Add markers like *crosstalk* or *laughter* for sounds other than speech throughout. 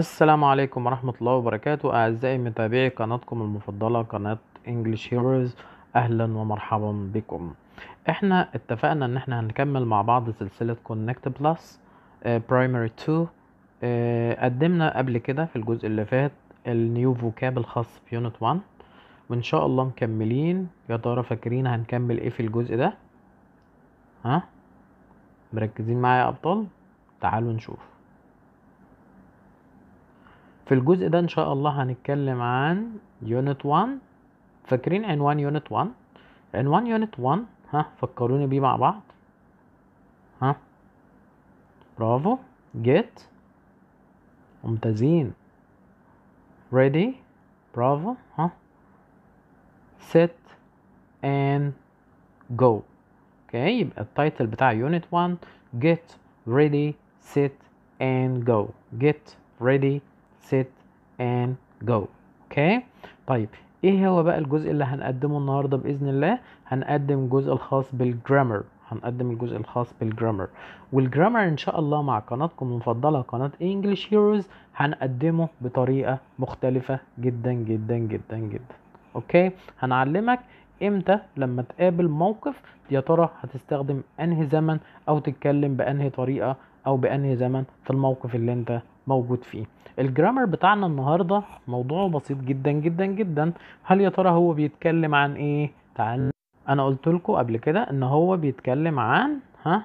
السلام عليكم ورحمة الله وبركاته أعزائي متابعي قناتكم المفضلة قناة انجلش هيروز أهلا ومرحبا بكم احنا اتفقنا ان احنا هنكمل مع بعض سلسلة كونكت بلس برايمري 2 قدمنا قبل كده في الجزء اللي فات النيو فوكاب الخاص Unit 1 وان شاء الله مكملين يا ترى فاكرين هنكمل ايه في الجزء ده ها مركزين معايا يا ابطال تعالوا نشوف في الجزء ده ان شاء الله هنتكلم عن يونت 1 فاكرين عنوان يونت 1 عنوان يونت 1 ها فكروني بيه مع بعض ها برافو جيت ممتازين ready برافو ها set and go اوكي يبقى التايتل بتاع يونت 1 get ready set and go get ready set and go اوكي طيب ايه هو بقى الجزء اللي هنقدمه النهارده باذن الله هنقدم جزء الخاص بالجرامر هنقدم الجزء الخاص بالجرامر والجرامر ان شاء الله مع قناتكم المفضله قناه انجلش هيروز هنقدمه بطريقه مختلفه جدا جدا جدا جدا اوكي هنعلمك امتى لما تقابل موقف يا ترى هتستخدم انهي زمن او تتكلم بانهي طريقه او بانهي زمن في الموقف اللي انت موجود فيه الجرامر بتاعنا النهارده موضوعه بسيط جدا جدا جدا هل يا ترى هو بيتكلم عن ايه تعال انا قلت لكم قبل كده ان هو بيتكلم عن ها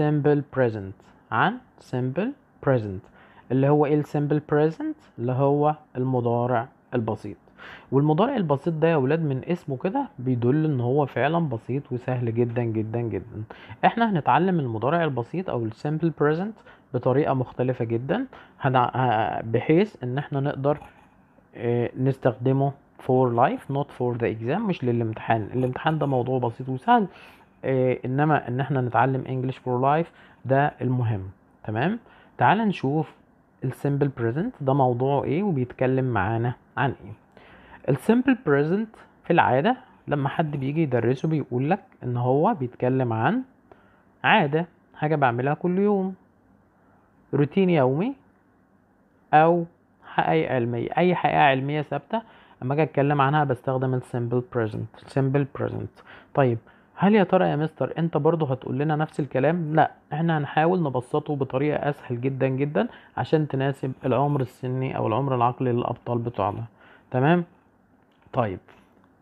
simple present عن simple present اللي هو ايه السمبل present اللي هو المضارع البسيط والمضارع البسيط ده يا ولاد من اسمه كده بيدل ان هو فعلا بسيط وسهل جدا جدا جدا احنا هنتعلم المضارع البسيط او السمبل بريزنت بطريقه مختلفه جدا بحيث ان احنا نقدر آه، نستخدمه for life not for the exam مش للامتحان الامتحان ده موضوع بسيط وسهل آه، انما ان احنا نتعلم English for life ده المهم تمام تعال نشوف السيمبل present ده موضوعه ايه وبيتكلم معانا عن ايه السيمبل present في العادة لما حد بيجي يدرسه بيقول لك ان هو بيتكلم عن عادة حاجة بعملها كل يوم روتين يومي او حقائق علمية اي حقيقة علمية ثابتة اما اجي اتكلم عنها بستخدم السيمبل بريزنت سيمبل بريزنت طيب هل يا ترى يا مستر انت برضه هتقول لنا نفس الكلام لا احنا هنحاول نبسطه بطريقة اسهل جدا جدا عشان تناسب العمر السني او العمر العقلي للابطال بتوعنا تمام طيب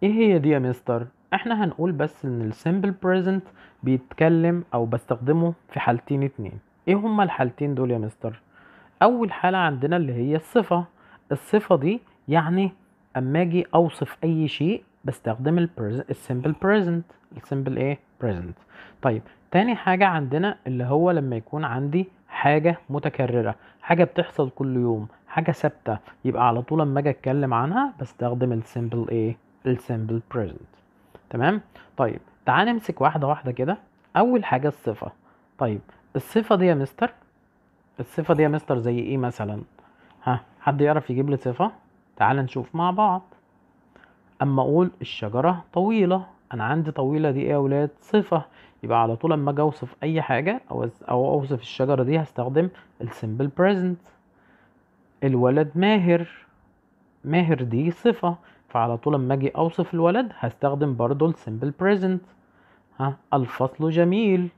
ايه هي دي يا مستر احنا هنقول بس ان السيمبل بريزنت بيتكلم او بستخدمه في حالتين اتنين ايه هما الحالتين دول يا مستر اول حاله عندنا اللي هي الصفه الصفه دي يعني اما اجي اوصف اي شيء بستخدم السمبل بريزنت السمبل ايه بريزنت طيب تاني حاجه عندنا اللي هو لما يكون عندي حاجه متكرره حاجه بتحصل كل يوم حاجه ثابته يبقى على طول اما اجي اتكلم عنها بستخدم السمبل ايه السمبل بريزنت تمام طيب تعال نمسك واحده واحده كده اول حاجه الصفه طيب الصفه دي يا مستر الصفه دي يا مستر زي ايه مثلا ها حد يعرف يجيب لي صفه تعال نشوف مع بعض اما اقول الشجره طويله انا عندي طويله دي ايه يا ولاد صفه يبقى على طول اما اجي اوصف اي حاجه او او اوصف الشجره دي هستخدم السمبل بريزنت الولد ماهر ماهر دي صفه فعلى طول اما اجي اوصف الولد هستخدم برضو السمبل بريزنت ها الفصل جميل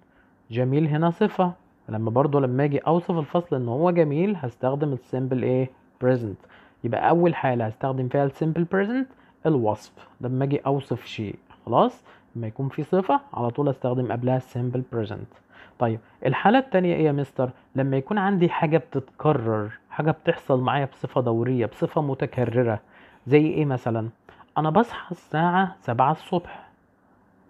جميل هنا صفة لما برضو لما اجي اوصف الفصل ان هو جميل هستخدم السيمبل ايه present يبقى اول حالة هستخدم فيها السيمبل present الوصف لما اجي اوصف شيء خلاص لما يكون في صفة على طول استخدم قبلها السيمبل present طيب الحالة التانية ايه يا مستر لما يكون عندي حاجة بتتكرر حاجة بتحصل معايا بصفة دورية بصفة متكررة زي ايه مثلا انا بصحى الساعة سبعة الصبح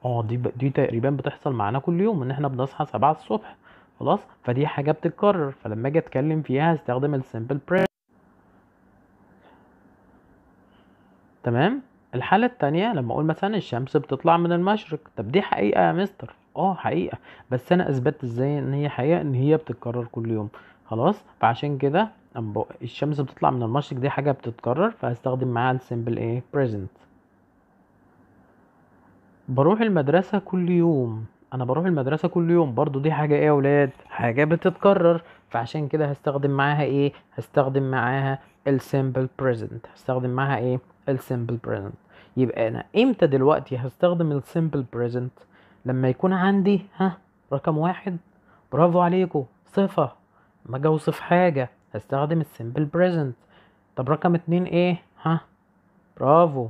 اه دي ب... دي تقريبا بتحصل معانا كل يوم ان احنا بنصحى 7 الصبح خلاص فدي حاجه بتتكرر فلما اجي اتكلم فيها هستخدم السمبل بريس تمام الحالة التانية لما أقول مثلا الشمس بتطلع من المشرق طب دي حقيقة يا مستر اه حقيقة بس أنا أثبتت إزاي إن هي حقيقة إن هي بتتكرر كل يوم خلاص فعشان كده الشمس بتطلع من المشرق دي حاجة بتتكرر فهستخدم معاها السمبل إيه present بروح المدرسة كل يوم انا بروح المدرسة كل يوم برضو دي حاجة ايه يا ولاد حاجة بتتكرر فعشان كده هستخدم معاها ايه هستخدم معاها السيمبل بريزنت هستخدم معاها ايه السيمبل بريزنت يبقى انا امتى دلوقتي هستخدم السيمبل بريزنت لما يكون عندي ها رقم واحد برافو عليكم صفة ما اجي اوصف حاجة هستخدم السيمبل بريزنت طب رقم اتنين ايه ها برافو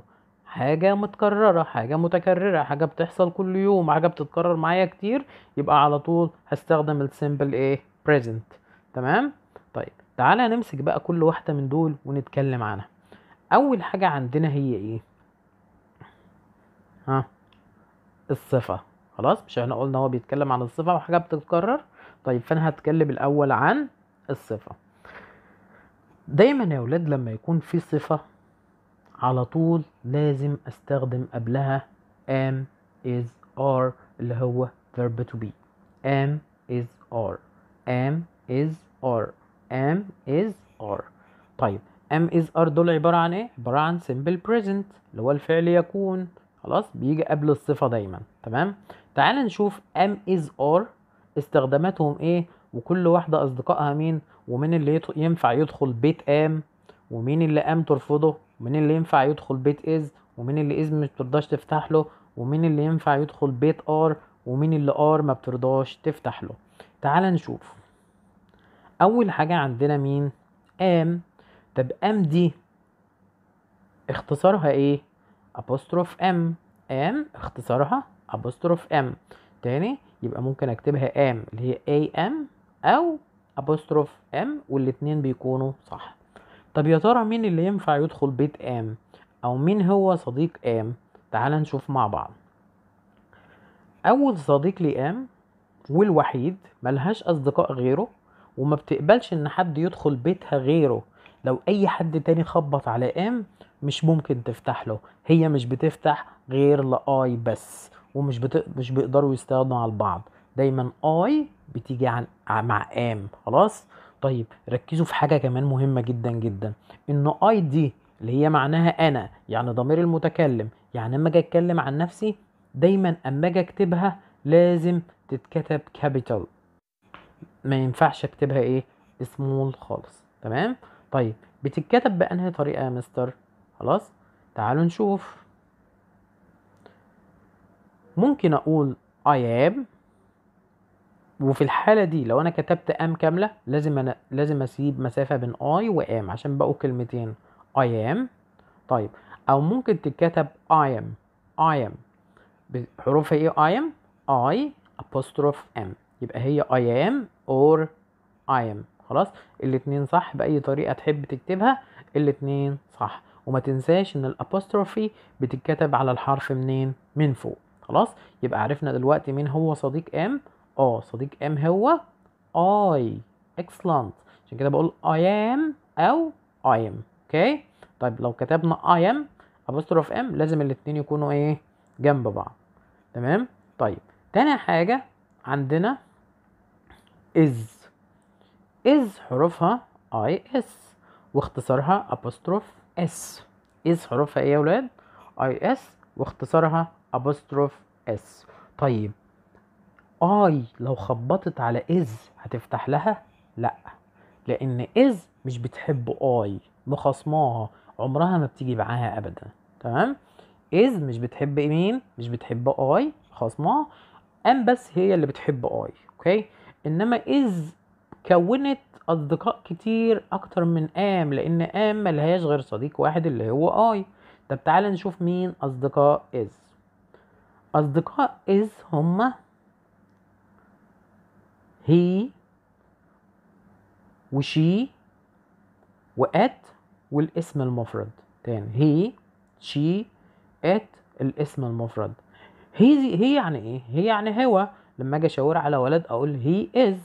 حاجة متكررة حاجة متكررة حاجة بتحصل كل يوم حاجة بتتكرر معايا كتير يبقى على طول هستخدم السيمبل ايه present تمام طيب تعالى نمسك بقى كل واحدة من دول ونتكلم عنها اول حاجة عندنا هي ايه ها الصفة خلاص مش احنا قلنا هو بيتكلم عن الصفة وحاجة بتتكرر طيب فانا هتكلم الاول عن الصفة دايما يا ولاد لما يكون في صفة على طول لازم استخدم قبلها am is are اللي هو verb to be am is are am is are am is are طيب am is are دول عبارة عن ايه؟ عبارة عن simple present اللي هو الفعل يكون خلاص بيجي قبل الصفة دايما تمام؟ تعال نشوف am is are استخداماتهم ايه وكل واحدة اصدقائها مين ومين اللي ينفع يدخل بيت am ومين اللي ام ترفضه ومين اللي ينفع يدخل بيت از ومين اللي از مش بترضاش تفتح له ومين اللي ينفع يدخل بيت ار ومين اللي ار ما بترضاش تفتح له تعال نشوف اول حاجه عندنا مين ام طب ام دي اختصارها ايه ابوستروف ام ام اختصارها ابوستروف ام تاني يبقى ممكن اكتبها ام اللي هي اي ام او ابوستروف ام والاتنين بيكونوا صح طب يا ترى مين اللي ينفع يدخل بيت آم او مين هو صديق آم تعال نشوف مع بعض اول صديق لآم والوحيد ملهاش اصدقاء غيره وما بتقبلش ان حد يدخل بيتها غيره لو اي حد تاني خبط على آم مش ممكن تفتح له هي مش بتفتح غير لاي بس ومش بت... مش بيقدروا يستغنوا على بعض دايما اي بتيجي عن مع آم خلاص طيب ركزوا في حاجه كمان مهمه جدا جدا انه اي دي اللي هي معناها انا يعني ضمير المتكلم يعني اما اجي اتكلم عن نفسي دايما اما اجي اكتبها لازم تتكتب كابيتال ما ينفعش اكتبها ايه سمول خالص تمام طيب بتتكتب بانهي طريقه يا مستر خلاص تعالوا نشوف ممكن اقول I am وفي الحالة دي لو أنا كتبت أم كاملة لازم أنا لازم أسيب مسافة بين أي وأم عشان بقوا كلمتين I am طيب أو ممكن تتكتب I am I am حروفها إيه I am I ابوستروف ام يبقى هي I am or I am خلاص الاتنين صح بأي طريقة تحب تكتبها الاتنين صح وما تنساش ان الابوستروفي بتتكتب على الحرف منين من فوق خلاص يبقى عرفنا دلوقتي مين هو صديق ام اه صديق ام هو اي اكسلنت عشان كده بقول اي ام أو اي ام اوكي طيب لو كتبنا اي ام ابوستروف ام لازم الاثنين يكونوا ايه جنب بعض تمام طيب تاني حاجة عندنا از از حروفها اي اس واختصارها ابوستروف اس از حروفها ايه يا ولاد اي اس واختصارها ابوستروف اس طيب اي لو خبطت على از هتفتح لها لا لان از مش بتحب اي مخصماها عمرها ما بتيجي معاها ابدا تمام از مش بتحب مين مش بتحب اي خصمها ام بس هي اللي بتحب اي اوكي انما از كونت اصدقاء كتير اكتر من ام لان ام ملهاش غير صديق واحد اللي هو اي طب تعالى نشوف مين اصدقاء از اصدقاء از هما هي وشي وات والاسم المفرد تاني هي شي ات الاسم المفرد هي هي يعني ايه هي يعني هو لما اجي اشاور على ولد اقول هي از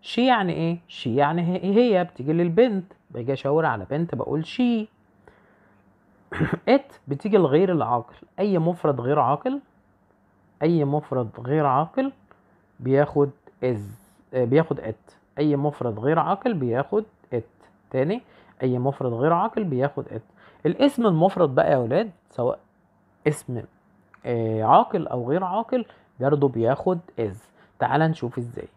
شي يعني ايه شي يعني هي, هي بتيجي للبنت باجي اشاور على بنت بقول شي ات *coughs* بتيجي لغير العاقل اي مفرد غير عاقل اي مفرد غير عاقل بياخد از آه، بياخد ات اي مفرد غير عاقل بياخد ات تاني اي مفرد غير عاقل بياخد ات الاسم المفرد بقى يا ولاد سواء اسم آه، عاقل او غير عاقل برضه بياخد از تعال نشوف ازاي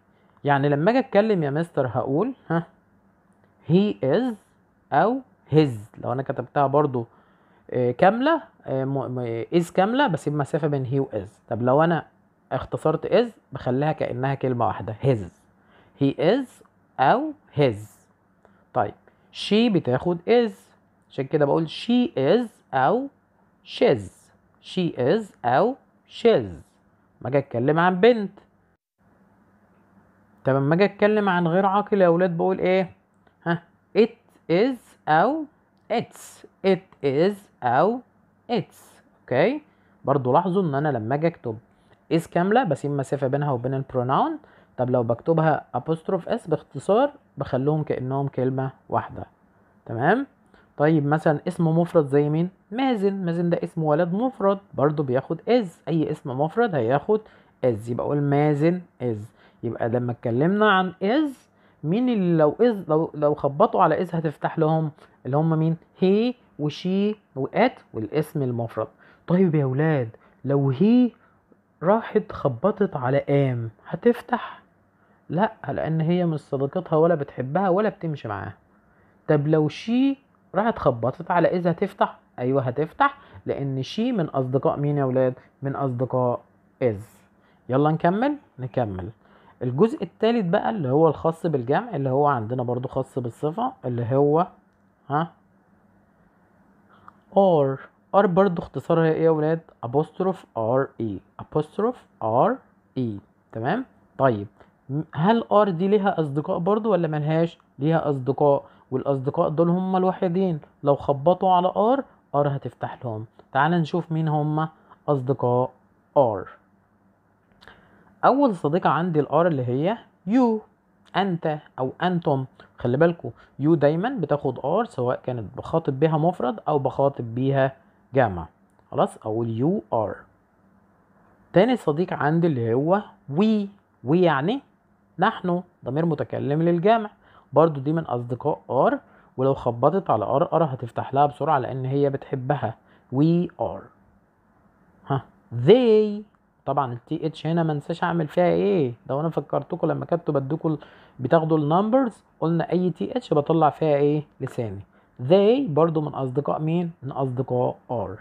يعني لما اجي اتكلم يا مستر هقول ها هي از او هز لو انا كتبتها برضو آه، كامله از كامله بسيب مسافه بين هي واز طب لو انا اختصرت از بخليها كانها كلمه واحده هيز هي از او هيز طيب شي بتاخد از عشان كده بقول شي از او شيز شي از او شيز ما اجي اتكلم عن بنت طب لما اجي اتكلم عن غير عاقل يا اولاد بقول ايه ها it is او its it is او its اوكي برضو لاحظوا ان انا لما اجي اكتب اس كامله بسيب مسافه بينها وبين البروناون طب لو بكتبها ابوستروف اس باختصار بخلوهم كانهم كلمه واحده تمام طيب مثلا اسم مفرد زي مين مازن مازن ده اسم ولد مفرد برضو بياخد از اي اسم مفرد هياخد از يبقى اقول مازن از يبقى لما اتكلمنا عن از مين اللي لو از لو لو خبطوا على از هتفتح لهم اللي هم مين هي وشي وات والاسم المفرد طيب يا ولاد لو هي راحت خبطت على قام هتفتح لا لان هي مش صديقتها ولا بتحبها ولا بتمشي معاها طب لو شي راحت خبطت على اذا هتفتح ايوه هتفتح لان شي من اصدقاء مين يا ولاد من اصدقاء از يلا نكمل نكمل الجزء الثالث بقى اللي هو الخاص بالجمع اللي هو عندنا برضو خاص بالصفه اللي هو ها or ار برضو اختصارها ايه يا ولاد ابوستروف ار اي ابوستروف ار اي تمام طيب هل ار دي ليها اصدقاء برضو ولا ملهاش ليها اصدقاء والاصدقاء دول هم الوحيدين لو خبطوا على ار ار هتفتح لهم تعال نشوف مين هم اصدقاء ار اول صديقه عندي الار اللي هي يو انت او انتم خلي بالكو يو دايما بتاخد ار سواء كانت بخاطب بيها مفرد او بخاطب بيها جامع خلاص أقول يو ار تاني صديق عندي اللي هو وي وي يعني نحن ضمير متكلم للجامع برضو دي من اصدقاء ار ولو خبطت على ار ار هتفتح لها بسرعه لان هي بتحبها وي ار ها they طبعا التي اتش هنا ما انساش اعمل فيها ايه لو انا فكرتكم لما كنتوا بدوكم بتاخدوا النمبرز قلنا اي تي اتش بطلع فيها ايه لساني they برضو من أصدقاء مين؟ من أصدقاء are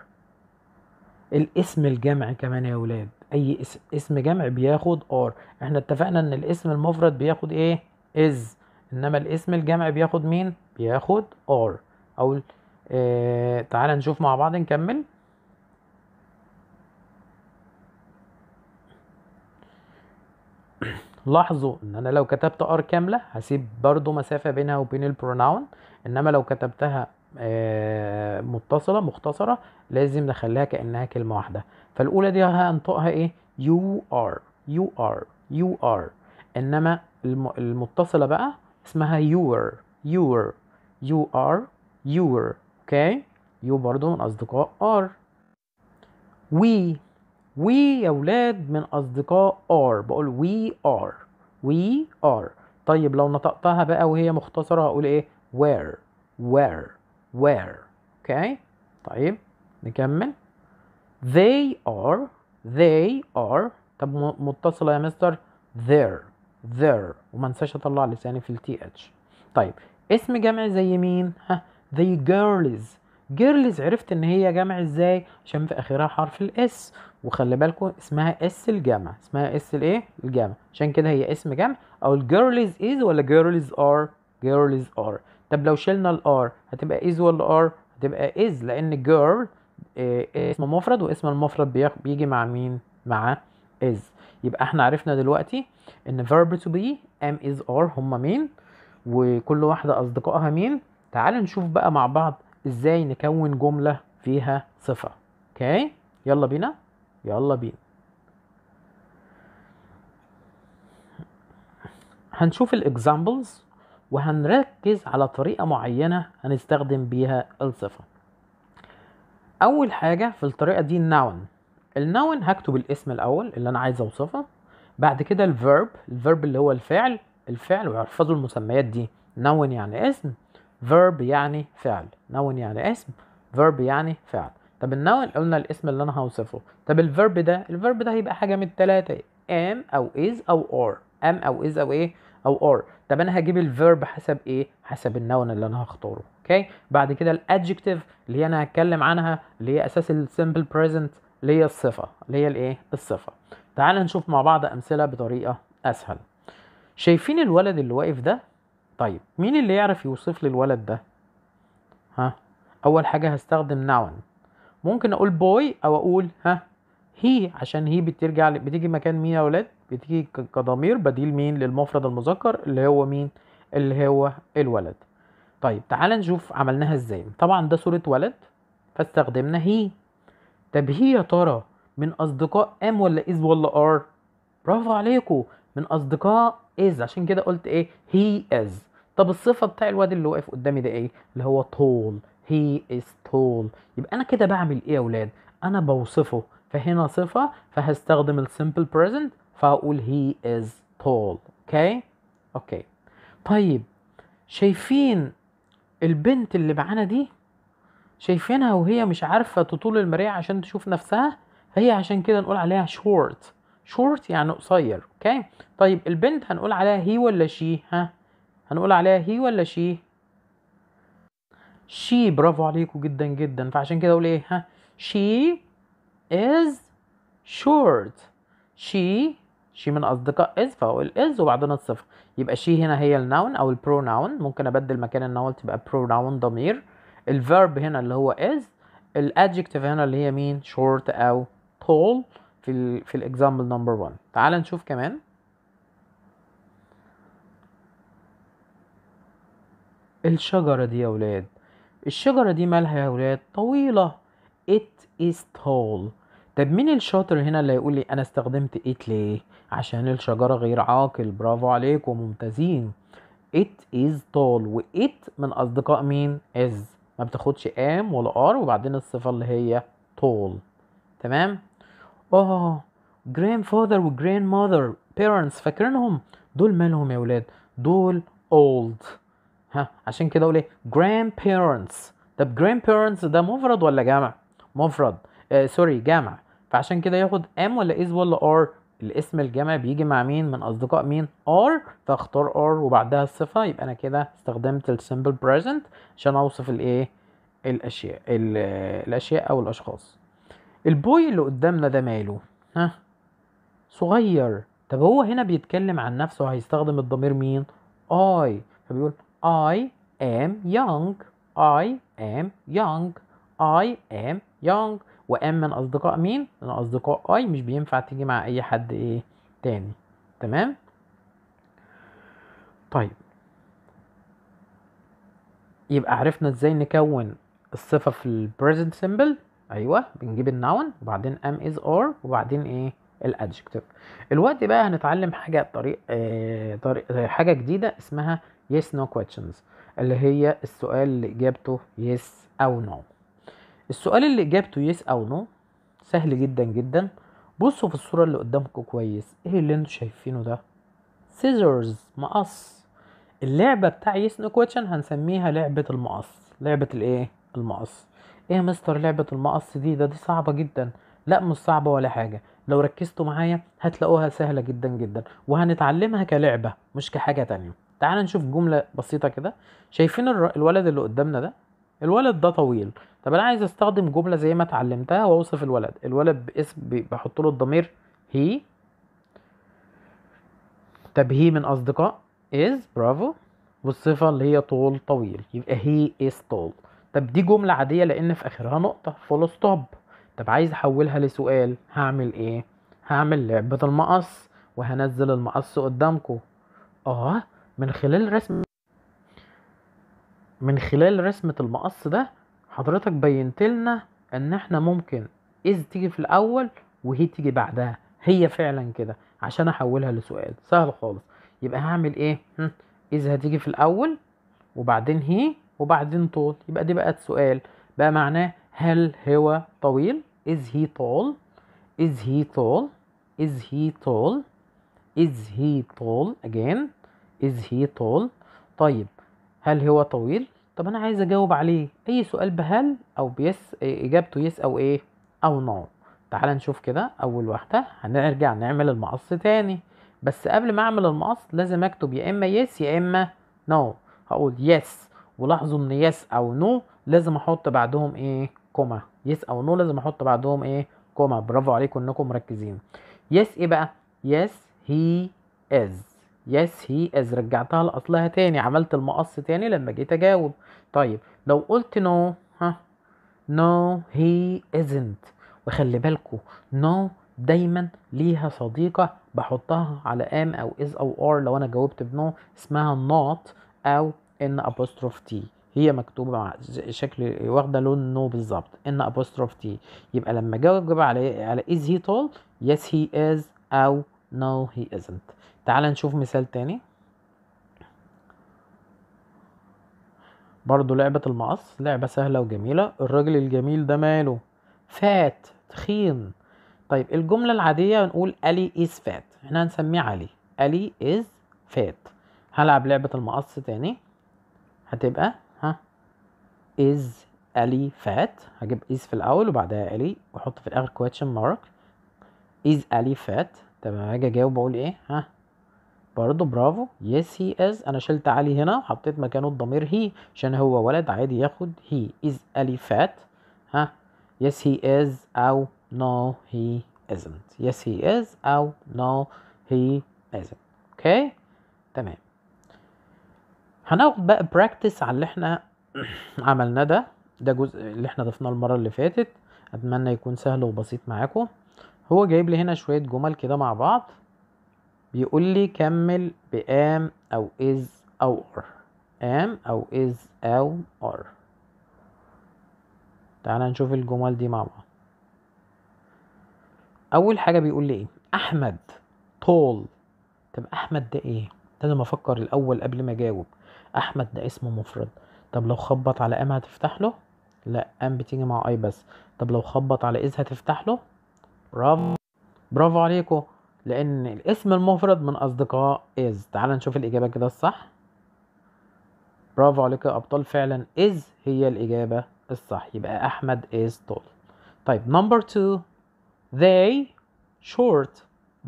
الاسم الجمع كمان يا ولاد أي اسم جمع بياخد are احنا اتفقنا ان الاسم المفرد بياخد ايه؟ is انما الاسم الجمع بياخد مين؟ بياخد are او اه تعالى نشوف مع بعض نكمل *coughs* لاحظوا ان انا لو كتبت ار كامله هسيب برضو مسافه بينها وبين البروناون انما لو كتبتها آه، متصله مختصره لازم نخليها كانها كلمه واحده فالاولى دي هنطقها ايه يو ار يو ار يو ار انما المتصله بقى اسمها يور يور يو ار يور اوكي يو برضو من اصدقاء ار وي وي يا ولاد من اصدقاء ار بقول وي ار وي ار طيب لو نطقتها بقى وهي مختصره هقول ايه where where where okay طيب نكمل they are they are طب متصلة يا مستر there there وما انساش اطلع لساني في التي اتش طيب اسم جمع زي مين ها they girls girls عرفت ان هي جمع ازاي عشان في اخرها حرف الاس وخلي بالكم اسمها اس الجمع اسمها اس الايه الجمع عشان كده هي اسم جمع او girls is ولا girls are girls are طب لو شلنا الار هتبقى از ولا ار هتبقى از لان جيرل آه، آه، اسم مفرد واسم المفرد بيجي مع مين مع از يبقى احنا عرفنا دلوقتي ان verb to be am is are هما مين وكل واحدة أصدقائها مين تعالوا نشوف بقى مع بعض ازاي نكون جملة فيها صفة اوكي okay. يلا بينا يلا بينا هنشوف الاكزامبلز وهنركز على طريقة معينة هنستخدم بيها الصفة أول حاجة في الطريقة دي النون النون هكتب الاسم الأول اللي أنا عايز أوصفه بعد كده الفيرب الفيرب اللي هو الفعل الفعل واحفظوا المسميات دي نون يعني اسم فيرب يعني فعل نون يعني اسم فيرب يعني فعل طب النون قلنا الاسم اللي انا هوصفه طب الفيرب ده الفيرب ده هيبقى حاجه من التلاتة ام او از او ار ام او از او ايه او ار طب انا هجيب الفيرب حسب ايه حسب النون اللي انا هختاره اوكي بعد كده الادجكتيف اللي انا هتكلم عنها اللي هي اساس السمبل بريزنت اللي هي الصفه اللي هي الايه الصفه تعال نشوف مع بعض امثله بطريقه اسهل شايفين الولد اللي واقف ده طيب مين اللي يعرف يوصف لي الولد ده ها اول حاجه هستخدم نون ممكن اقول بوي او اقول ها هي عشان هي بترجع بتيجي مكان مين يا ولاد بتيجي كضمير بديل مين للمفرد المذكر اللي هو مين اللي هو الولد طيب تعال نشوف عملناها ازاي طبعا ده صورة ولد فاستخدمنا هي طب هي يا ترى من اصدقاء ام ولا از ولا ار برافو عليكم من اصدقاء از عشان كده قلت ايه هي از طب الصفه بتاع الواد اللي واقف قدامي ده ايه اللي هو طول هي از طول يبقى انا كده بعمل ايه يا اولاد انا بوصفه فهنا صفة فهستخدم السمبل present فهقول he is tall اوكي okay? اوكي okay. طيب شايفين البنت اللي معانا دي شايفينها وهي مش عارفة تطول المراية عشان تشوف نفسها هي عشان كده نقول عليها short short يعني قصير اوكي okay? طيب البنت هنقول عليها هي ولا شي ها هنقول عليها هي ولا شي شي برافو عليكم جدا جدا فعشان كده اقول ايه ها شي is short she she من أصدقاء is فهقول is وبعدين الصفر يبقى she هنا هي الناون أو البروناون ممكن أبدل مكان الناون تبقى pronoun ضمير الفيرب هنا اللي هو is الادجكتيف هنا اللي هي مين short أو tall في الـ في الاكزامبل نمبر 1 تعال نشوف كمان الشجرة دي يا ولاد الشجرة دي مالها يا ولاد طويلة it is tall طب مين الشاطر هنا اللي هيقول لي انا استخدمت it ليه عشان الشجرة غير عاقل برافو عليكم ممتازين it is tall و it من اصدقاء مين is ما بتاخدش am ولا are وبعدين الصفة اللي هي tall تمام اه grandfather و grandmother parents فاكرينهم دول مالهم يا ولاد دول old ها عشان كده اقول ايه grandparents طب grandparents ده مفرد ولا جمع مفرد آه سوري جمع فعشان كده ياخد ام ولا از ولا ار الاسم الجمع بيجي مع مين من اصدقاء مين ار فاختار ار وبعدها الصفه يبقى انا كده استخدمت السمبل بريزنت عشان اوصف الايه الاشياء الاشياء او الاشخاص البوي اللي قدامنا ده ماله ها صغير طب هو هنا بيتكلم عن نفسه هيستخدم الضمير مين اي فبيقول اي ام يونج اي ام يونج اي ام يونج وام من اصدقاء مين من اصدقاء اي مش بينفع تيجي مع اي حد ايه تاني تمام طيب يبقى عرفنا ازاي نكون الصفه في البريزنت symbol ايوه بنجيب الناون وبعدين ام از ار وبعدين ايه الادجكتيف الوقت بقى هنتعلم حاجه طريق آه طريق حاجه جديده اسمها yes no questions اللي هي السؤال اللي اجابته yes او no السؤال اللي اجابته يس او نو سهل جدا جدا بصوا في الصورة اللي قدامكم كويس ايه اللي انتوا شايفينه ده سيزرز مقص اللعبة بتاع يس نو كويشن هنسميها لعبة المقص لعبة الايه المقص ايه يا مستر لعبة المقص دي ده دي صعبة جدا لا مش صعبة ولا حاجة لو ركزتوا معايا هتلاقوها سهلة جدا جدا وهنتعلمها كلعبة مش كحاجة تانية تعال نشوف جملة بسيطة كده شايفين الولد اللي قدامنا ده الولد ده طويل طب انا عايز استخدم جمله زي ما اتعلمتها واوصف الولد الولد باسم بحط له الضمير هي طب هي من اصدقاء از برافو والصفه اللي هي طول طويل يبقى هي از طول طب دي جمله عاديه لان في اخرها نقطه فول ستوب طب عايز احولها لسؤال هعمل ايه هعمل لعبه المقص وهنزل المقص قدامكم اه من خلال رسم من خلال رسمه المقص ده حضرتك بينت لنا ان احنا ممكن از تيجي في الاول وهي تيجي بعدها هي فعلا كده عشان احولها لسؤال سهل خالص يبقى هعمل ايه از هتيجي في الاول وبعدين هي وبعدين طول يبقى دي بقت سؤال بقى معناه هل هو طويل از هي طول از هي طول از هي طول از هي طول اجين از هي طول طيب هل هو طويل طب انا عايز اجاوب عليه اي سؤال بهل او بيس اجابته يس او ايه او نو تعال نشوف كده اول واحده هنرجع نعمل المقص تاني بس قبل ما اعمل المقص لازم اكتب يا اما يس يا اما نو no. هقول يس ولاحظوا ان يس او نو no لازم احط بعدهم ايه كوما يس او نو لازم احط بعدهم ايه كوما برافو عليكم انكم مركزين يس ايه بقى يس هي از يس هي از رجعتها لاصلها تاني عملت المقص تاني لما جيت اجاوب طيب لو قلت نو ها نو هي ازنت وخلي بالكوا نو no دايما ليها صديقه بحطها على ام او از او ار لو انا جاوبت بنو اسمها نوت او ان ابوستروف تي هي مكتوبه مع شكل واخده لون نو بالظبط ان ابوستروف تي يبقى لما اجاوب على على از هي تول يس هي از او نو هي ازنت تعال نشوف مثال تاني برضو لعبة المقص لعبة سهلة وجميلة الراجل الجميل ده ماله فات تخين طيب الجملة العادية نقول ألي إز فات احنا هنسميه علي ألي إز فات هلعب لعبة المقص تاني هتبقى ها إز ألي فات هجيب إز في الأول وبعدها ألي وأحط في الآخر question مارك إز ألي فات تمام هاجي أجاوب أقول إيه ها برضه برافو يس هي از انا شلت علي هنا وحطيت مكانه الضمير هي عشان هو ولد عادي ياخد هي از فات ها يس هي از او نو هي ازنت يس هي از او نو هي ازنت اوكي تمام هناخد بقى براكتس على اللي احنا *clears throat* عملناه ده ده جزء اللي احنا ضفناه المره اللي فاتت اتمنى يكون سهل وبسيط معاكم هو جايب لي هنا شويه جمل كده مع بعض بيقول لي كمل بام او از او ار ام او از او ار تعال نشوف الجمل دي مع بعض اول حاجه بيقول لي ايه احمد طول طب احمد ده ايه لازم افكر الاول قبل ما اجاوب احمد ده اسم مفرد طب لو خبط على ام هتفتح له لا ام بتيجي مع اي بس طب لو خبط على از هتفتح له برافو برافو عليكم لأن الاسم المفرد من أصدقاء is تعال نشوف الإجابة كده الصح برافو عليك يا أبطال فعلا is هي الإجابة الصح يبقى أحمد is طول طيب number two they short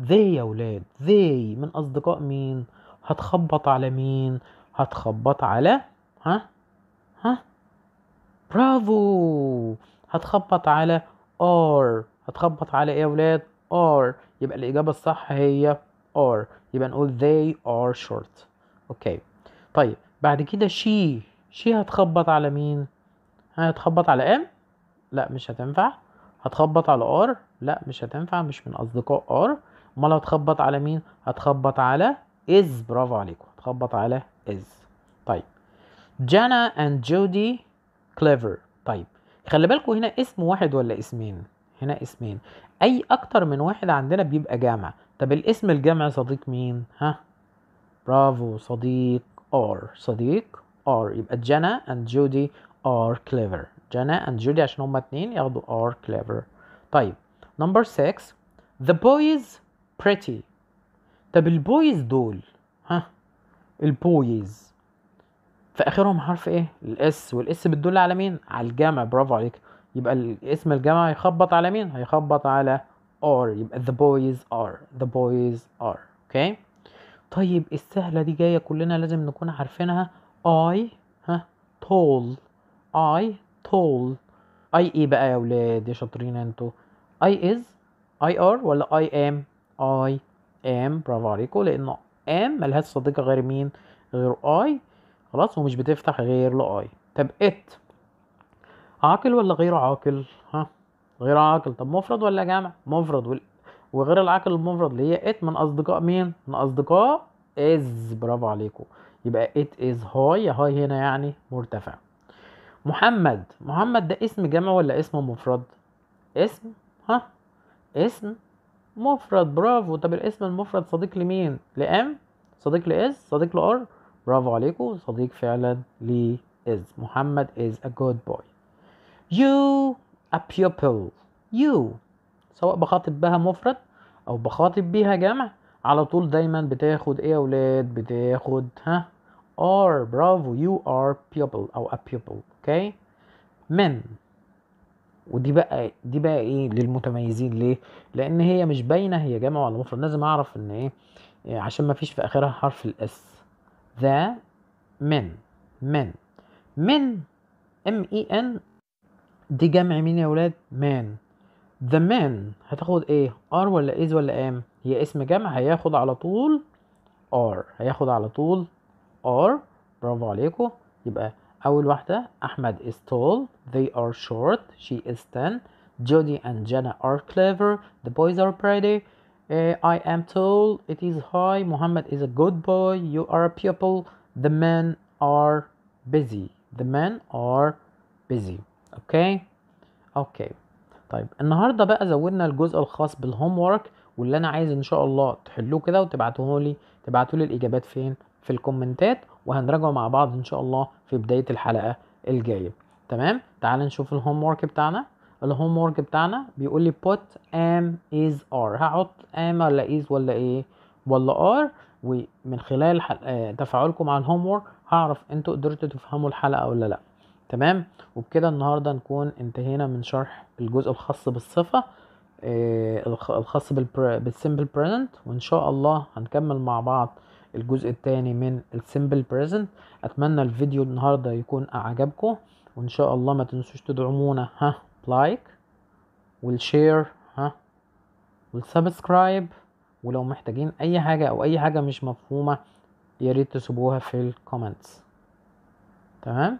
they يا ولاد they من أصدقاء مين هتخبط على مين هتخبط على ها ها برافو هتخبط على ار هتخبط على ايه يا ولاد are يبقى الإجابة الصح هي are يبقى نقول they are short أوكي طيب بعد كده she she هتخبط على مين؟ هتخبط على M؟ لا مش هتنفع هتخبط على R؟ لا مش هتنفع مش من أصدقاء R أمال هتخبط على مين؟ هتخبط على is برافو عليكم هتخبط على is طيب جانا اند جودي clever طيب خلي بالكم هنا اسم واحد ولا اسمين؟ هنا اسمين اي اكتر من واحد عندنا بيبقى جامع طب الاسم الجامع صديق مين ها برافو صديق ار صديق ار يبقى جنا اند جودي ار كليفر جنا اند جودي عشان هما اتنين ياخدوا ار كليفر طيب نمبر 6 the boys pretty طب البويز دول ها البويز في اخرهم حرف ايه الاس والاس بتدل على مين على الجامع برافو عليك يبقى اسم الجامعة هيخبط على مين؟ هيخبط على ار يبقى the boys are the boys are اوكي okay. طيب السهلة دي جاية كلنا لازم نكون عارفينها I ها tall I tall I ايه بقى يا ولاد يا شاطرين انتوا I is I are ولا I am I am برافو عليكم لأن am ملهاش صديقة غير مين غير I خلاص ومش بتفتح غير ل I طب it عاقل ولا غير عاقل ها غير عاقل طب مفرد ولا جمع مفرد وغير العاقل المفرد اللي هي ات من اصدقاء مين من اصدقاء از برافو عليكم يبقى ات از هاي هاي هنا يعني مرتفع محمد محمد ده اسم جمع ولا اسم مفرد اسم ها اسم مفرد برافو طب الاسم المفرد صديق لمين لام صديق لاز صديق لار برافو عليكم صديق فعلا لاز محمد is a good boy يو ا بيوبل يو سواء بخاطب بها مفرد او بخاطب بيها جمع على طول دايما بتاخد ايه يا ولاد بتاخد ها ار برافو يو ار بيوبل او ا بيوبل اوكي من ودي بقى دي بقى ايه للمتميزين ليه لان هي مش باينه هي جمع ولا مفرد لازم اعرف ان إيه،, ايه عشان ما فيش في اخرها حرف الاس ذا من من من ام اي ان دي جمع مين يا ولاد مان ذا مان هتاخد ايه ار ولا از ولا ام هي اسم جمع هياخد على طول ار هياخد على طول ار برافو عليكم يبقى اول واحده احمد is tall they are short she is thin Jody and Jenna are clever the boys are pretty uh, I am tall it is high Muhammad is a good boy you are a pupil the men are busy the men are busy اوكي اوكي طيب النهارده بقى زودنا الجزء الخاص بالهوم وورك واللي انا عايز ان شاء الله تحلوه كده وتبعتوه لي تبعتوا لي الاجابات فين في الكومنتات وهنراجعه مع بعض ان شاء الله في بدايه الحلقه الجايه تمام تعال نشوف الهوم وورك بتاعنا الهوم وورك بتاعنا بيقول لي put am is are هحط am ولا is ولا ايه ولا are ومن خلال آه، تفاعلكم مع الهوم وورك هعرف انتوا قدرتوا تفهموا الحلقه ولا لا تمام وبكده النهارده نكون انتهينا من شرح الجزء الخاص بالصفه آه، الخاص بالسمبل بريزنت وان شاء الله هنكمل مع بعض الجزء الثاني من السمبل بريزنت اتمنى الفيديو النهارده يكون اعجبكم وان شاء الله ما تنسوش تدعمونا ها بلايك والشير ها والسبسكرايب ولو محتاجين اي حاجه او اي حاجه مش مفهومه يا ريت تسيبوها في الكومنتس تمام